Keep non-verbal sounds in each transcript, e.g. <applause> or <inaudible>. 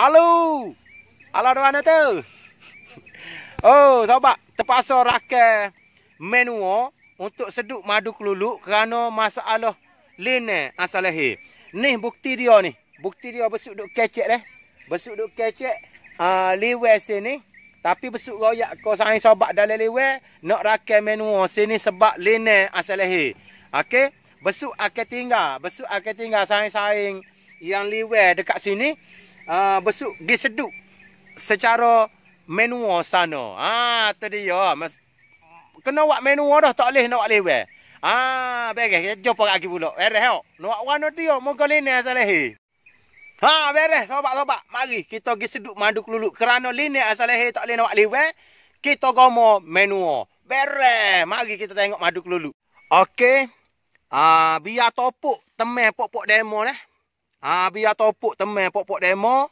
Alu. ala doa mana Oh, sahabat. Terpaksa rakyat manual untuk seduk madu kelulu kerana masalah lena asal lahir. Ni bukti dia ni. Bukti dia besuk duk kecek leh. Besuk duk kecek. Uh, ah, lewe sini. Tapi besuk royak kau sahih sahabat dalam lewe. Nak rakyat manual sini sebab lena asal lahir. Okey. Besuk akan tinggal. Besuk akan tinggal sahih-sahih yang lewe dekat sini. Ah, besuk gi seduk secara manual sana. Ha tu dia. Mas, kena buat manual dah tak boleh nak buat lewe. Ha beres kita jumpa lagi pula. Beres hok. Nak warna dia muka lini asal lehi. Ha beres sobat-sobat. Mari kita gi seduk madu keluluk kerana lini asalehi lehi tak boleh nak buat lewe. Kita gomo manual. Beres. Mari kita tengok madu keluluk. Okey. Ah biar topuk temen pokok demo lah. Ha, biar topuk pok pok demo.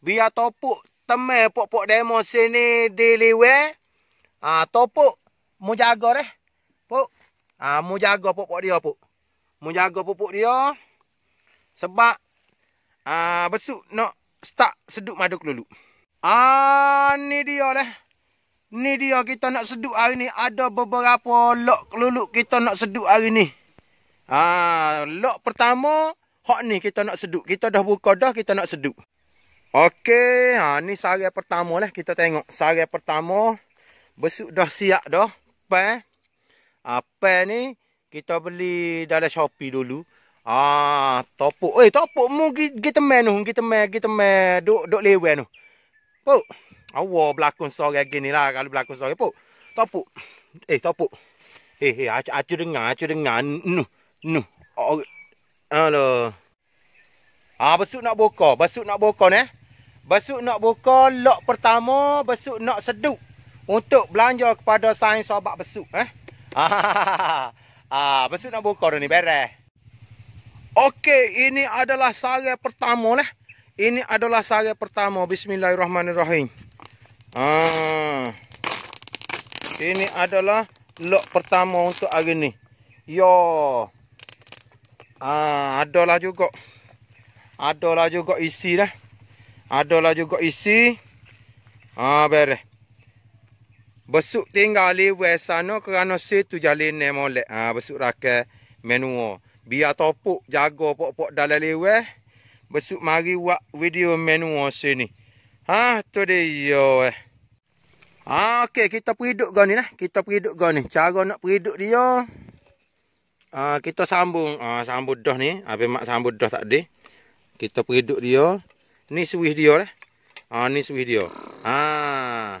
Biar topuk pok pok demo sini di lewe. Ha, topuk. Mu jaga deh. Puk. Ha, mu jaga pok dia, puk. Mu jaga pok dia. Sebab. Ha, besuk nak start seduk madu dulu. Ah, ha, ni dia deh. Ni dia kita nak seduk hari ni. Ada beberapa lok keluluk kita nak seduk hari ni. Ah, lok pertama. Lok pertama. Hak ni kita nak seduk. Kita dah buka dah, kita nak seduk. Okey, ha, ni sarai pertama lah. Kita tengok. Sarai pertama, besuk dah siap dah. Pair. Ha, pair ni, kita beli dalam Shopee dulu. Ah, ha, topuk. Eh, topuk mu kita main ni. Kita main, kita main. Duk, duk lewe ni. Puk. Awal berlakon sore gini lah. Kalau berlakon sore. Puk. Topuk. Eh, topuk. Eh, eh, acu, acu dengar, acu dengar. Nuh, nuh. Oh, Aloh. Ah besuk nak boka, besuk nak boka ni. Eh? Besuk nak boka lok pertama, besuk nak seduk. Untuk belanja kepada sains sahabat besuk eh. <laughs> Ah. ah besuk nak boka ni beres. Okey, ini adalah sarang pertama lah. Ini adalah sarang pertama. Bismillahirrahmanirrahim. Ah. Ini adalah lok pertama untuk hari ni. Yo. Ya. Ah, adalah juga. lah juga isi dah. lah juga isi. Ah, bereh. Besuk tinggal di sana kerana situ jalan ni molek. Ah, besuk rakyat manual. Biar topuk jaga pok-pok dalam lewat. Besuk mari buat video manual sini. Ah, tu dia. Eh. Ah, okey kita periduk kau ni lah. Kita periduk kau ni. Cara nak periduk dia. Uh, kita sambung uh, sambut dah ni. Habis ah, mak sambut dah takde. Kita periduk dia. Ni suih dia lah. Uh, ni suih dia. Uh.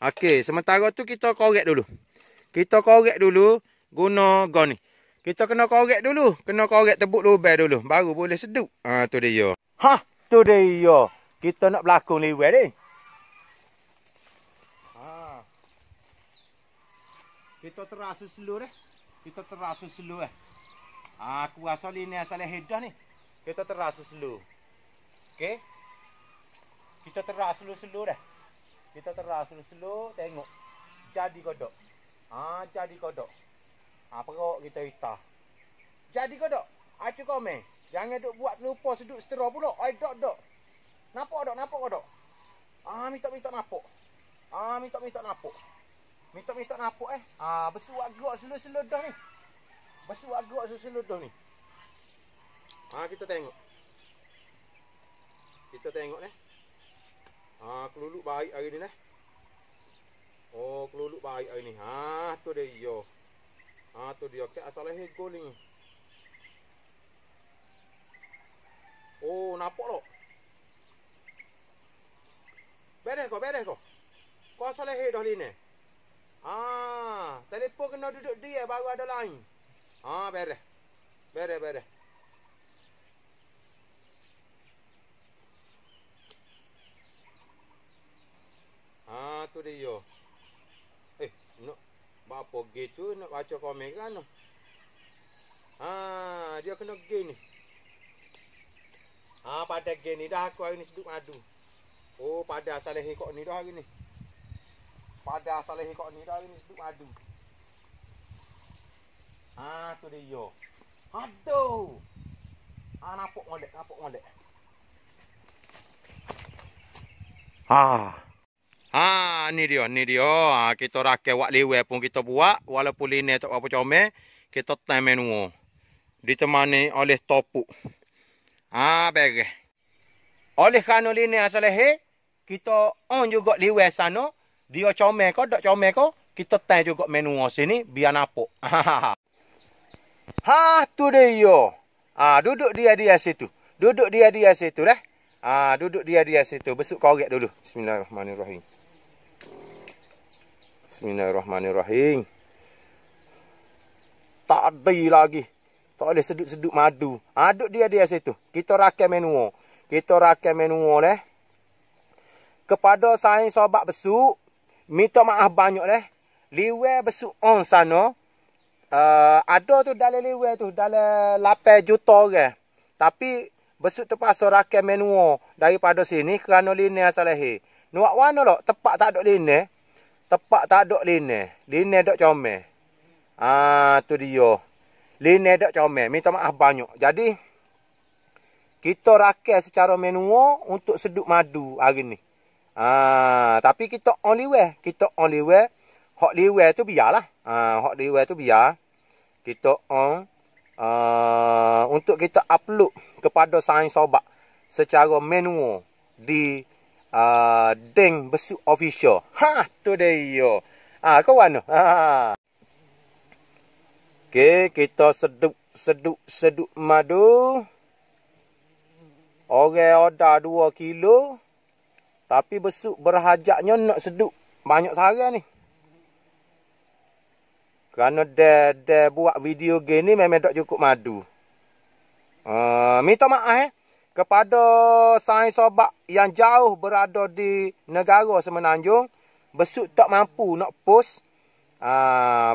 Okey. Sementara tu kita korek dulu. Kita korek dulu. Guna gun ni. Kita kena korek dulu. Kena korek tebuk lubang dulu. Baru boleh seduk. Uh, tu dia. Ha. Tu dia. Kita nak berlakon lewat ni. Kita terasa seluruh eh kita terasa slow eh. Ah, aku asal ini asalnya hidah ni. Kita terasa slow. Okey. Kita terasa slow-slow dah. Kita terasa slow tengok. Jadi kodok. Ah jadi kodok. Ah ha, perut kita itah. Jadi kodok. Aku ah, komen. Jangan duk buat lupa seduk seterah pula. Ai dok dok. Nampak dok, nampak kodok. Ah ha, minta-minta nampak. Ah ha, minta-minta nampak. Mitok ni tak nampak eh. Ha ah, besu agak selo-selo dah ni. Besu agak selo-selo dah ni. Ha kita tengok. Kita tengok ni. Ha keluluk baik hari ni lah. Oh keluluk baik hari ni. Ha tu dia yo. Ha tu dia ke asal eh gol ni. Oh nampak lo. Beres kau, beres kau. Kau asal eh dah ni ni. Ah, ha, telefon kena duduk dia baru ada lain. Ah beres. Beres, beres. Ah tu dia. Eh, nak bapa gitu nak baca komen kan? Ah dia kena gini. Ah pada gini dah aku hari ni seduk madu. Oh, pada asal ni kok ni dah hari ni pada saleh kok ni dah ni sedut madu. Ha tu dia. Aduh. Ha napuk ngodek, napuk ngodek. Ha. Ha ni dia, ni dia. Ha, kita rakai wak liwe pun kita buat walaupun line tak apa comel, kita tai menu. Ditemani oleh topuk. Ha bagai. Oleh kerana line asal kita on juga liwe sana dia comel kau tak comel kau kita tai juga menu sini biar napuk <laughs> ha tu dia ah duduk dia dia situ duduk dia dia situ lah ah ha, duduk dia dia situ besuk korek dulu bismillahirrahmanirrahim bismillahirrahmanirrahim tak ada lagi tak boleh seduk-seduk madu aduk ha, dia dia situ kita rakam menu kita rakam menu leh kepada saing sobat besuk minta maaf banyak leh. Liwe besuk on sana. Uh, ada tu dalam liwe tu dalam 8 juta orang. Tapi besuk terpaksa rakyat manual daripada sini kerana line salah he. Nuak wano lo tepat tak ada line. Tepat tak ada line. Line dok comel. Ah tu dia. Line dok comel. Minta maaf banyak. Jadi kita rakyat secara manual untuk seduk madu hari ni. Ah, tapi kita only way, kita only way, hot liwe tu biarlah. Ah, hot liwe tu biar. Kita on uh, untuk kita upload kepada sains sobat secara manual di uh, Deng Besu Official. Ha, tu dia yo. Ah, kau mana? Ha. Okay, kita seduk seduk seduk madu. Orang ada 2 kilo. Tapi besuk berhajaknya nak seduk banyak sarang ni. Kerana dia, dia buat video gini memang tak cukup madu. Uh, minta maaf eh. Kepada sains sobat yang jauh berada di negara semenanjung. Besuk tak mampu nak post. Uh, ah,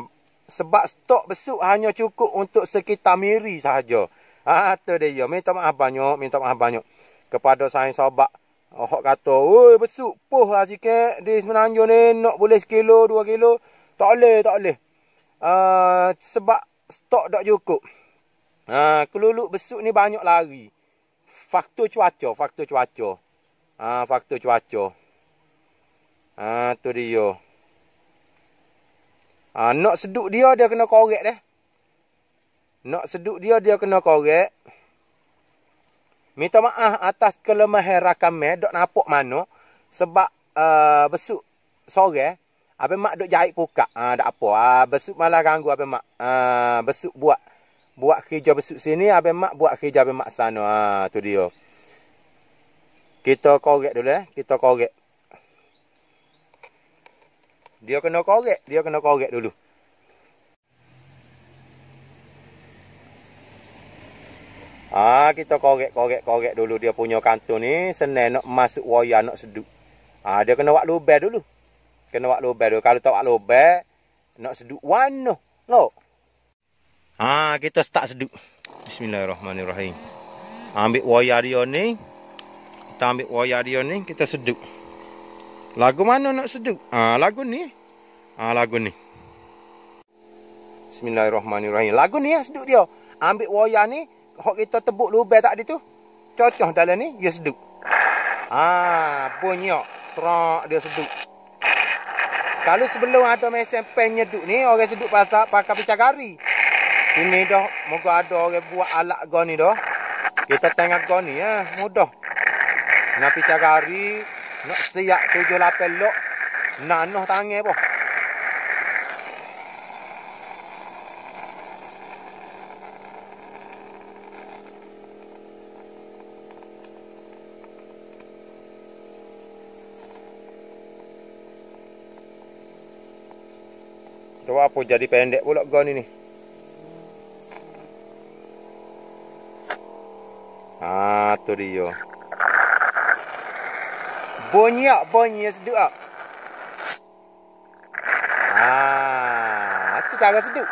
sebab stok besuk hanya cukup untuk sekitar miri sahaja. Itu ah, uh, dia. Minta maaf banyak. Minta maaf banyak. Kepada sains sobat Hak kata, oi besuk puh lah sikit di semenanjung ni nak boleh kilo dua kilo. Tak boleh, tak boleh. Uh, sebab stok tak cukup. Uh, keluluk besuk ni banyak lari. Faktor cuaca, faktor cuaca. Uh, faktor cuaca. Ah, uh, tu dia. Ah, uh, nak seduk dia, dia kena korek dah. Nak seduk dia, dia kena korek. Minta maaf atas kelemahan rakamnya. Dok napok mana. Sebab uh, besuk sore. Habis mak dok jahit buka. Ha, uh, tak apa. Uh, besuk malah ganggu habis mak. Uh, besuk buat. Buat kerja besuk sini. abe mak buat kerja abe mak sana. Ha, uh, tu dia. Kita korek dulu eh. Kita korek. Dia kena korek. Dia kena korek dulu. Ah ha, kita korek-korek-korek dulu dia punya kantun ni senen nak masuk waya nak seduk. Ah ha, dia kena buat lobe dulu. Kena buat lobe. dulu. Kalau tak buat lubang nak seduk warna. Lok. Ha, ah kita start seduk. Bismillahirrahmanirrahim. Ambil waya dia ni. Kita ambil waya dia ni kita seduk. Lagu mana nak seduk? Ah ha, lagu ni. Ah ha, lagu ni. Bismillahirrahmanirrahim. Lagu ni ya lah seduk dia. Ambil waya ni hok kita tebuk lubang tadi tu. cocoh dalam ni, dia seduk. Ah, bunyok. Serak dia seduk. Kalau sebelum ada mesin pen nyeduk ni, orang seduk pasal pakai pecah kari. Ini dah, moga ada orang buat alat gua ni dah. Kita tengah gua ni, ya. Mudah. Nak pecah kari, nak siap tujuh lapel lok. Nanuh tangan pun. Tu apa jadi pendek pula gun ini. Ah ha, tu dia. Bunyi ah bunyi sedut ah. Ah tu ada sedut.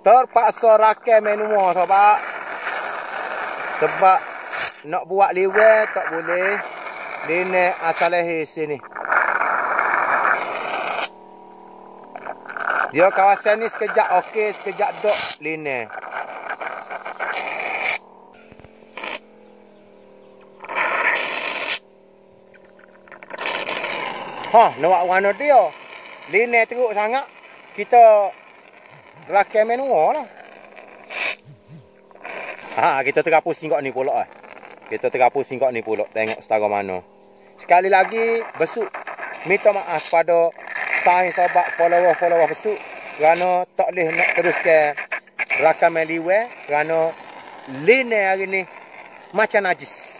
Terpaksa rakam minum sebab sebab nak buat liwer tak boleh dine asal sini dia kawasan ni sekejap okey sekejap dok line ha nampak warna dia line teruk sangat kita lelaki menua lah Ha, kita tengah pusing ni pula eh. Kita pusing singkat ni pulak tengok setara mana. Sekali lagi besuk minta maaf pada sain sobat follower-follower besuk kerana tak boleh nak teruskan rakam liwe kerana line hari ni macam najis.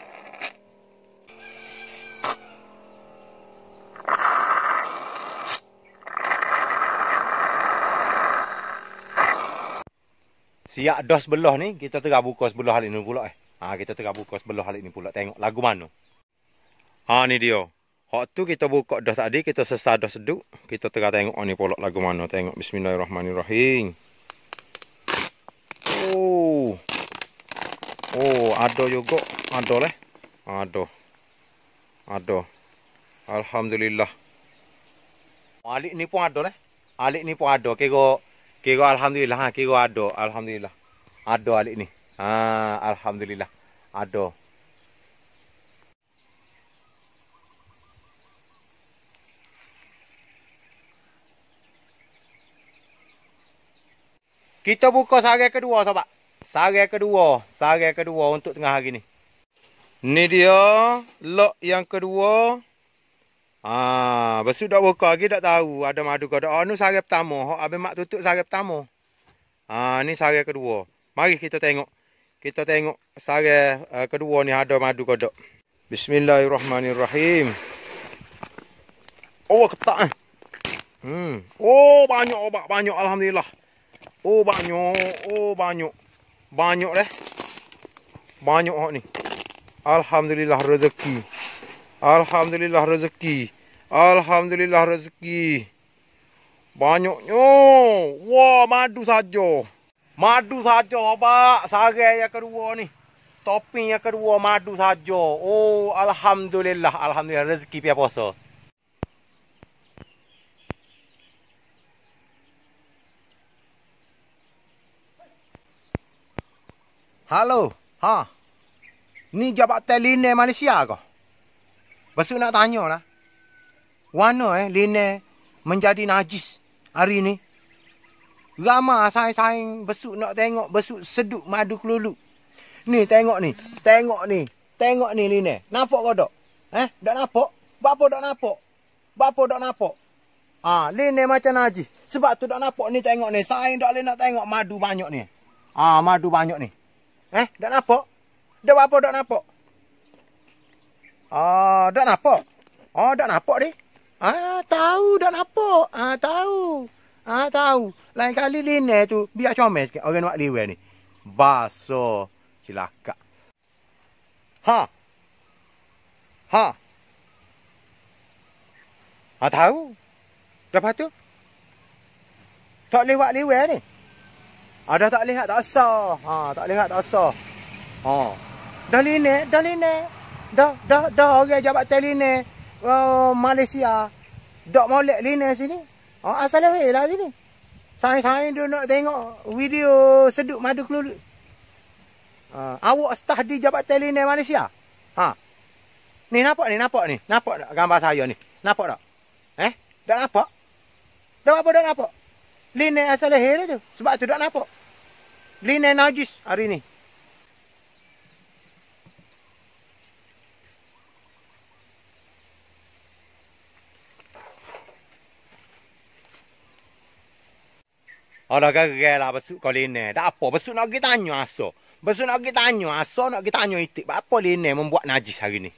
Siak dos belah ni kita tengah buka sebelah hal ini pula eh. Ha, kita tengah buka sebelah hal ini pula. Tengok lagu mana. Ha, ni dia. tu kita buka dah tadi, kita sesah dah seduk. Kita tengah tengok oh, ni pula lagu mana. Tengok. Bismillahirrahmanirrahim. Oh. Oh, ada juga. Ada lah. Ada. Ada. Alhamdulillah. Alik ni pun ada lah. Alik ni pun ada. Kira, kira Alhamdulillah. Ha, kira ada. Alhamdulillah. Ada alik ni. Ha, alhamdulillah. Ada. Kita buka sarang kedua, sahabat. Sarang kedua, sarang kedua untuk tengah hari ni. Ni dia lok yang kedua. Ah, besok dak buka lagi dak tahu ada madu ke dak. Oh, ni sarang pertama. Hok abang mak tutup sarang pertama. Ah, ni sarang kedua. Mari kita tengok kita tengok sarang uh, eh, kedua ni ada madu kodok. Bismillahirrahmanirrahim. Oh ketak eh. Hmm. Oh banyak obat banyak alhamdulillah. Oh banyak, oh banyak. Banyak deh. Banyak hok ni. Alhamdulillah rezeki. Alhamdulillah rezeki. Alhamdulillah rezeki. Banyaknya. Wah, wow, madu saja. Madu saja pak sare yang kedua ni. Topping yang kedua madu saja. Oh alhamdulillah alhamdulillah rezeki pia puasa. Halo. Ha. Ni jabat teline Malaysia ke? Besok nak tanya lah. Wana eh line menjadi najis hari ni? Ramah saing-saing besuk nak tengok besuk seduk madu kelulu. Ni tengok ni. Tengok ni. Tengok ni Lina. Nampak ke tak? Eh? Tak nampak? Bapa tak nampak? Bapa tak nampak? Ah, ha, Lina macam Najis. Sebab tu tak nampak ni tengok ni. Saing tak Lina tengok madu banyak ni. Ah, ha, madu banyak ni. Eh? Tak nampak? Tak apa tak nampak? Ah, ha, uh, tak nampak? Ha, oh, tak nampak ni? Ah, tahu tak nampak. Ah, tahu. Ha tahu. Lain kali line tu biar comel sikit orang nak liwe ni. Baso celaka. Ha. Ha. Ha tahu. Lepas tu tak lewat liwe ni. Ada tak lihat tak sah. Ha tak lihat tak sah. Ha. Dah line, dah line. Dah dah dah orang jabat teline. Oh, Malaysia. Dok molek line sini. Oh, asal eh lah sini. Sain-sain dia nak tengok video seduk madu kelulut. Uh, awak staf di Jabat Telinga Malaysia. Ha. Ni nampak ni, nampak ni. Nampak tak gambar saya ni? Nampak tak? Eh? Tak nampak? Tak apa tak nampak? Linai asal lahir tu. Sebab tu tak nampak. Linai najis hari ni. Ada oh, gerai lah besuk kau lene. Tak apa. Besuk nak pergi tanya aso. Besuk nak pergi tanya aso. Nak pergi tanya itik. Apa lene membuat najis hari ni?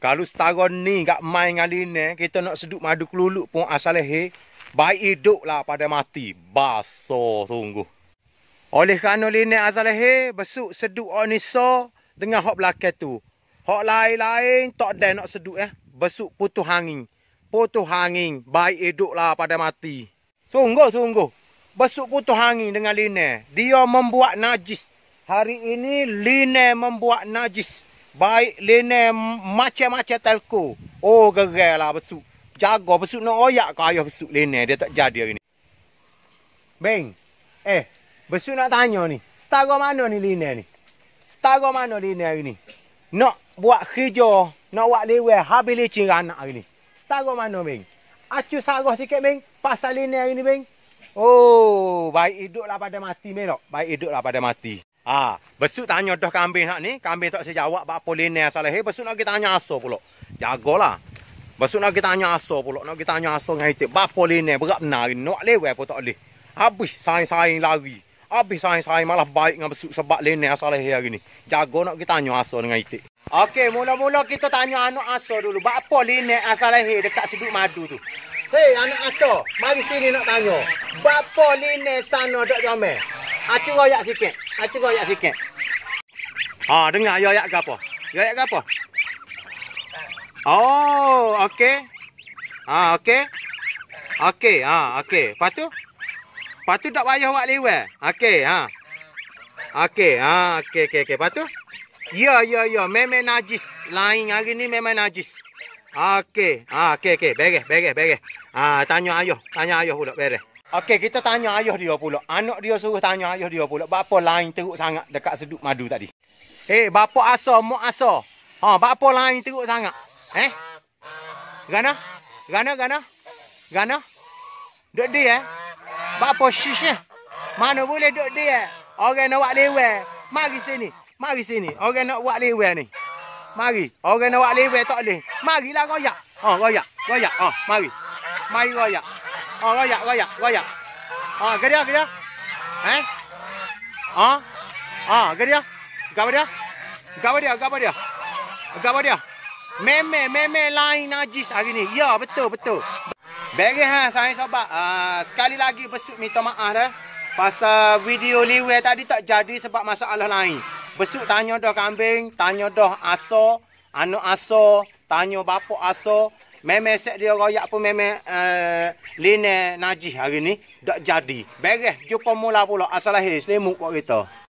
Kalau setara ni gak main dengan lene. Kita nak seduk madu keluluk pun asal lehe. Baik hidup lah pada mati. Baso sungguh. Oleh kerana lene asal lehe. Besuk seduk orang niso. Dengan hok belakang tu. Hok lain-lain tak ada nak seduk eh. Besuk putuh hangin. Putuh hangin. Baik hidup lah pada mati. Sungguh, sungguh besuk putuh hangi dengan line. Dia membuat najis. Hari ini line membuat najis. Baik line macam-macam telko. Oh gerailah besuk. Jaga besuk nak oyak ke ayah besuk line dia tak jadi hari ni. Bang. Eh, besuk nak tanya ni. Setara mana ni line ni? Setara mana line hari ni? Nak buat kerja, nak buat lewe habis licin anak hari ni. Setara mana bang? Acu sarah sikit bang pasal line hari ni bang. Oh, baik hiduplah pada mati melok. Baik hiduplah pada mati. Ha, besok tanya dah kambing hak ni. Kambing tak saya jawab bak polinya salah. Hei, besok nak kita tanya aso pula. Jagalah. Besok nak kita tanya aso pula. Nak kita tanya aso dengan itik. Bak polinya berat benar. Nak lewat pun tak boleh. Habis saing-saing lari. Habis saing-saing malah baik dengan besok sebab lene salah hari ni. Jago nak kita tanya aso dengan itik. Okey, mula-mula kita tanya anak aso dulu. Bak polinya asal lahir dekat sudut madu tu. Hei anak aso, mari sini nak tanya. Bapa Line sana dok jomel. Acu ah, royak sikit. Acu ah, royak sikit. Ha, dengar royak ke apa? Royak ke apa? Oh, okey. Ha, okey. Okey, ha, okey. Patu, patu Lepas tu tak payah buat Okey, ha. Okey, ha, okey, okey, okey. Patu, tu? Ya, ya, ya. Memang najis. Lain hari ni memang najis. Okey. Ha ah, okey ah, okey beres beres beres. Ha ah, tanya ayah, tanya ayah pula beres. Okey, kita tanya ayah dia pula. Anak dia suruh tanya ayah dia pula. Bapa lain teruk sangat dekat seduk madu tadi. Eh, hey, bapa asal, mak asal. Ha, bapa lain teruk sangat. Eh? Gana? Gana, gana? Gana? Duk dia, eh? Bapa shish, eh? Mana boleh duk dia, eh? Orang nak buat lewe. Mari sini. Mari sini. Orang nak buat lewe ni. Mari. Orang nak buat lewe tak boleh. Marilah royak. Ha, royak. Royak. Ha, mari. Mari royak. Ha, royak, royak, royak. Ha, gerak, gerak. Eh? Ha? Ha, gerak. Gapa dia? Gapa dia? Gapa dia? Gapa dia? Meme, meme lain najis hari ni. Ya, betul, betul. Beri ha, saya sobat. Uh, sekali lagi besuk minta maaf dah. Ha. Pasal video liwe tadi tak jadi sebab masalah lain. Besuk tanya dah kambing, tanya dah aso, anu aso, tanya bapa aso. Memang set dia royak pun memang uh, eh, line najis hari ni. Tak jadi. Bereh, jumpa mula pula. Assalamualaikum. Selimut kau kita.